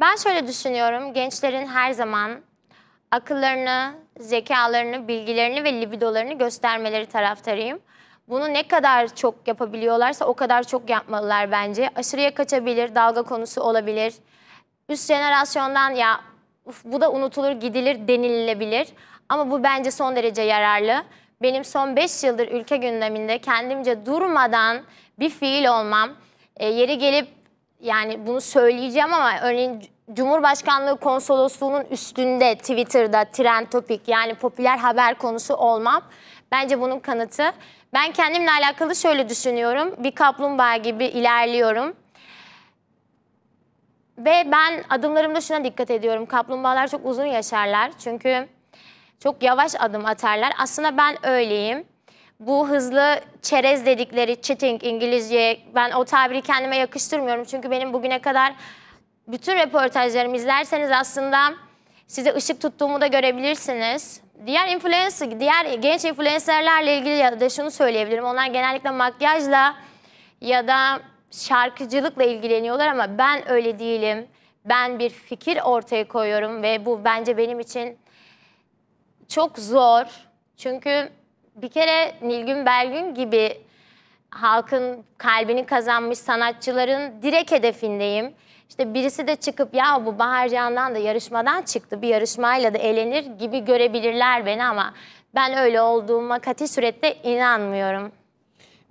Ben şöyle düşünüyorum. Gençlerin her zaman akıllarını, zekalarını, bilgilerini ve libidolarını göstermeleri taraftarıyım. Bunu ne kadar çok yapabiliyorlarsa o kadar çok yapmalılar bence. Aşırıya kaçabilir, dalga konusu olabilir. Üst jenerasyondan ya uf, bu da unutulur gidilir denilebilir. Ama bu bence son derece yararlı. Benim son 5 yıldır ülke gündeminde kendimce durmadan bir fiil olmam, e, yeri gelip yani bunu söyleyeceğim ama örneğin Cumhurbaşkanlığı konsolosluğunun üstünde Twitter'da trend topik yani popüler haber konusu olmam bence bunun kanıtı. Ben kendimle alakalı şöyle düşünüyorum. Bir kaplumbağa gibi ilerliyorum. Ve ben adımlarımda şuna dikkat ediyorum. Kaplumbağalar çok uzun yaşarlar. Çünkü çok yavaş adım atarlar. Aslında ben öyleyim bu hızlı çerez dedikleri cheating İngilizce ben o tabiri kendime yakıştırmıyorum. Çünkü benim bugüne kadar bütün röportajlarımı izlerseniz aslında size ışık tuttuğumu da görebilirsiniz. Diğer influencer, diğer genç influencerlerle ilgili ya da şunu söyleyebilirim. Onlar genellikle makyajla ya da şarkıcılıkla ilgileniyorlar ama ben öyle değilim. Ben bir fikir ortaya koyuyorum ve bu bence benim için çok zor. Çünkü bir kere Nilgün Belgün gibi halkın kalbini kazanmış sanatçıların direkt hedefindeyim. İşte birisi de çıkıp ya bu Bahar Can'dan da yarışmadan çıktı bir yarışmayla da elenir gibi görebilirler beni ama ben öyle olduğuma kati surette inanmıyorum.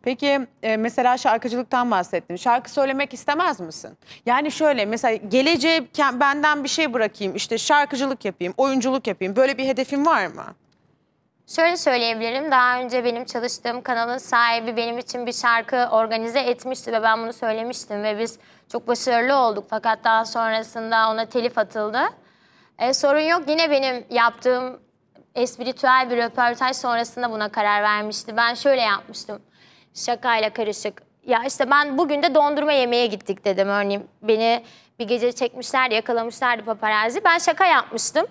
Peki e, mesela şarkıcılıktan bahsettin. Şarkı söylemek istemez misin? Yani şöyle mesela geleceğe benden bir şey bırakayım işte şarkıcılık yapayım, oyunculuk yapayım böyle bir hedefin var mı? Şöyle söyleyebilirim. Daha önce benim çalıştığım kanalın sahibi benim için bir şarkı organize etmişti ve ben bunu söylemiştim ve biz çok başarılı olduk. Fakat daha sonrasında ona telif atıldı. E, sorun yok. Yine benim yaptığım espiritüel bir röportaj sonrasında buna karar vermişti. Ben şöyle yapmıştım. Şakayla karışık. Ya işte ben bugün de dondurma yemeğe gittik dedim örneğin. Beni bir gece çekmişlerdi, yakalamışlardı paparazzi. Ben şaka yapmıştım.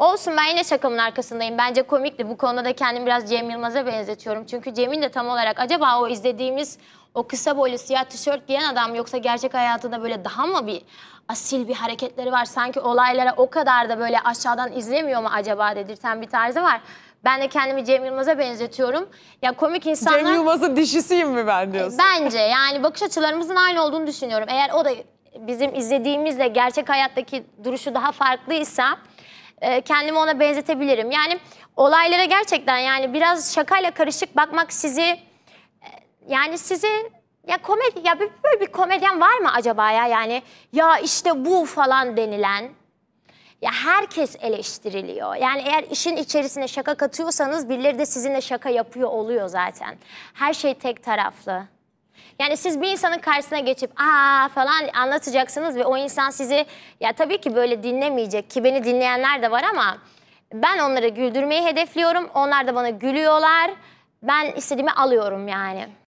Olsun ben yine şakamın arkasındayım. Bence komikti. Bu konuda da kendimi biraz Cem Yılmaz'a benzetiyorum. Çünkü Cem'in de tam olarak acaba o izlediğimiz o kısa boylu siyah tişört giyen adam yoksa gerçek hayatında böyle daha mı bir asil bir hareketleri var? Sanki olaylara o kadar da böyle aşağıdan izlemiyor mu acaba dedirten bir tarzı var. Ben de kendimi Cem Yılmaz'a benzetiyorum. Ya komik insanlar... Cem Yılmaz'ın dişisiyim mi ben e, diyorsun? Bence yani bakış açılarımızın aynı olduğunu düşünüyorum. Eğer o da bizim izlediğimizle gerçek hayattaki duruşu daha farklıysa e, kendimi ona benzetebilirim. Yani olaylara gerçekten yani biraz şakayla karışık bakmak sizi e, yani sizi ya komedi ya böyle bir komedyen var mı acaba ya yani ya işte bu falan denilen ya herkes eleştiriliyor. Yani eğer işin içerisine şaka katıyorsanız birileri de sizinle şaka yapıyor oluyor zaten. Her şey tek taraflı. Yani siz bir insanın karşısına geçip aa falan anlatacaksınız ve o insan sizi ya tabii ki böyle dinlemeyecek ki beni dinleyenler de var ama ben onları güldürmeyi hedefliyorum. Onlar da bana gülüyorlar. Ben istediğimi alıyorum yani.